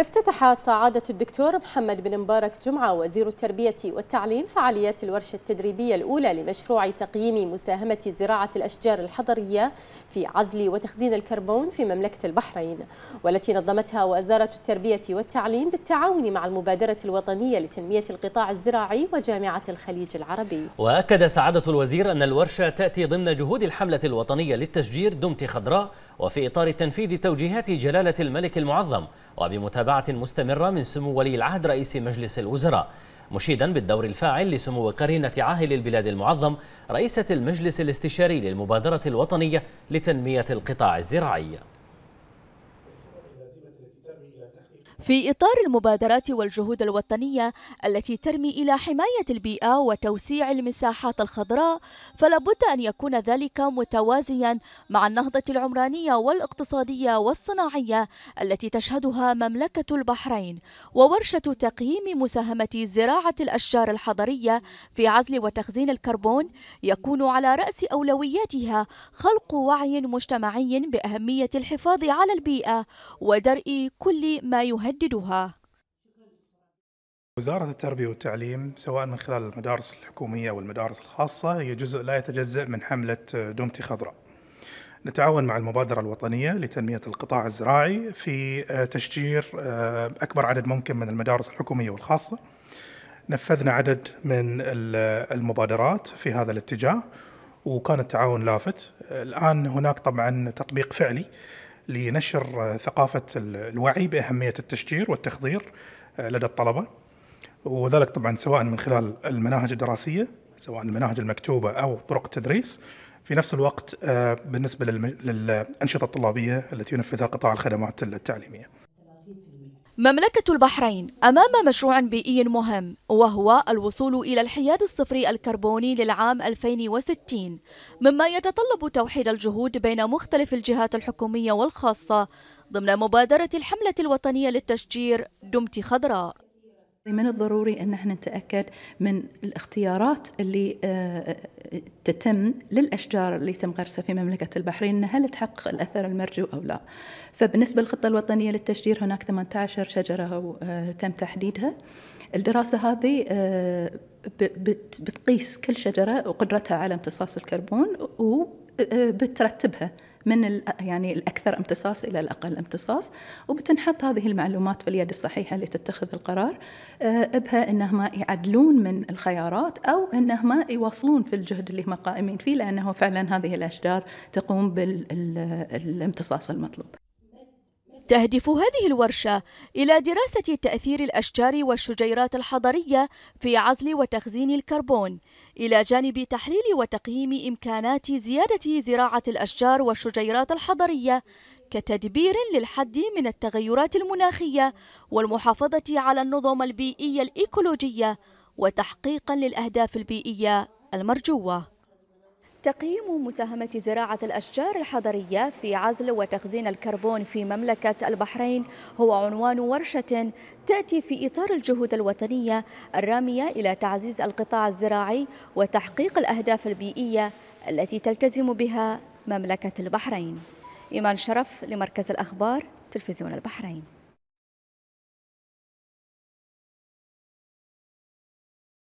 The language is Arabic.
افتتح سعادة الدكتور محمد بن مبارك جمعة وزير التربية والتعليم فعاليات الورشة التدريبية الأولى لمشروع تقييم مساهمة زراعة الأشجار الحضرية في عزل وتخزين الكربون في مملكة البحرين والتي نظمتها وزارة التربية والتعليم بالتعاون مع المبادرة الوطنية لتنمية القطاع الزراعي وجامعة الخليج العربي وأكد سعادة الوزير أن الورشة تأتي ضمن جهود الحملة الوطنية للتشجير دمت خضراء وفي إطار تنفيذ توجيهات جلالة الملك المعظم وبمتابعة متابعة مستمرة من سمو ولي العهد رئيس مجلس الوزراء مشيدا بالدور الفاعل لسمو قرينة عاهل البلاد المعظم رئيسة المجلس الاستشاري للمبادرة الوطنية لتنمية القطاع الزراعي في إطار المبادرات والجهود الوطنية التي ترمي إلى حماية البيئة وتوسيع المساحات الخضراء فلابد أن يكون ذلك متوازيا مع النهضة العمرانية والاقتصادية والصناعية التي تشهدها مملكة البحرين وورشة تقييم مساهمة زراعة الأشجار الحضرية في عزل وتخزين الكربون يكون على رأس أولوياتها خلق وعي مجتمعي بأهمية الحفاظ على البيئة ودرء كل ما يهدد يجددها وزارة التربية والتعليم سواء من خلال المدارس الحكومية والمدارس الخاصة هي جزء لا يتجزأ من حملة دومتي خضراء نتعاون مع المبادرة الوطنية لتنمية القطاع الزراعي في آه، تشجير آه، أكبر عدد ممكن من المدارس الحكومية والخاصة نفذنا عدد من آه، المبادرات في هذا الاتجاه وكان التعاون لافت الآن هناك طبعا تطبيق فعلي لنشر ثقافة الوعي بأهمية التشجير والتخضير آه، لدى الطلبة وذلك طبعا سواء من خلال المناهج الدراسية سواء المناهج المكتوبة أو طرق التدريس في نفس الوقت آه، بالنسبة للأنشطة الطلابية التي ينفذها قطاع الخدمات التعليمية مملكة البحرين أمام مشروع بيئي مهم وهو الوصول إلى الحياد الصفري الكربوني للعام 2060 مما يتطلب توحيد الجهود بين مختلف الجهات الحكومية والخاصة ضمن مبادرة الحملة الوطنية للتشجير دمت خضراء من الضروري ان احنا نتاكد من الاختيارات اللي آه، تتم للاشجار اللي تم غرسها في مملكه البحرين انها هل تحقق الاثر المرجو او لا. فبالنسبه للخطه الوطنيه للتشجير هناك 18 شجره آه، تم تحديدها. الدراسه هذه آه، بتقيس كل شجره وقدرتها على امتصاص الكربون وبترتبها من يعني الاكثر امتصاص الى الاقل امتصاص وبتنحط هذه المعلومات في اليد الصحيحه اللي تتخذ القرار آه، بها انهم يعدلون من الخيارات او انهم يواصلون في الجهد اللي هم قائمين فيه لانه فعلا هذه الاشجار تقوم بالامتصاص المطلوب تهدف هذه الورشة إلى دراسة تأثير الأشجار والشجيرات الحضرية في عزل وتخزين الكربون إلى جانب تحليل وتقييم إمكانات زيادة زراعة الأشجار والشجيرات الحضرية كتدبير للحد من التغيرات المناخية والمحافظة على النظم البيئية الإيكولوجية وتحقيقا للأهداف البيئية المرجوة تقييم مساهمة زراعة الأشجار الحضرية في عزل وتخزين الكربون في مملكة البحرين هو عنوان ورشة تأتي في إطار الجهود الوطنية الرامية إلى تعزيز القطاع الزراعي وتحقيق الأهداف البيئية التي تلتزم بها مملكة البحرين إيمان شرف لمركز الأخبار تلفزيون البحرين